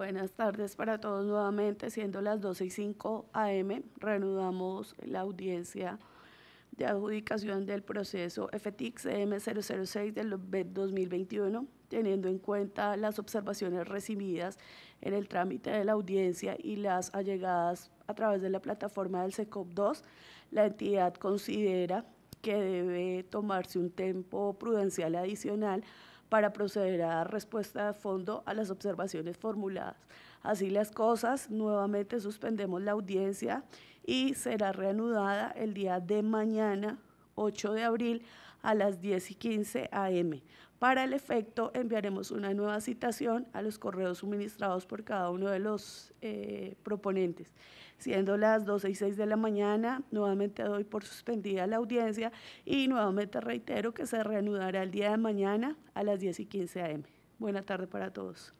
Buenas tardes para todos nuevamente, siendo las 12 y 5 am, reanudamos la audiencia de adjudicación del proceso FTX M006 del 2021, teniendo en cuenta las observaciones recibidas en el trámite de la audiencia y las allegadas a través de la plataforma del SECOP 2, la entidad considera que debe tomarse un tiempo prudencial adicional para proceder a dar respuesta de fondo a las observaciones formuladas. Así las cosas, nuevamente suspendemos la audiencia y será reanudada el día de mañana, 8 de abril, a las 10 y 15 am para el efecto, enviaremos una nueva citación a los correos suministrados por cada uno de los eh, proponentes. Siendo las 12 y 6 de la mañana, nuevamente doy por suspendida la audiencia y nuevamente reitero que se reanudará el día de mañana a las 10 y 15 am. Buena tarde para todos.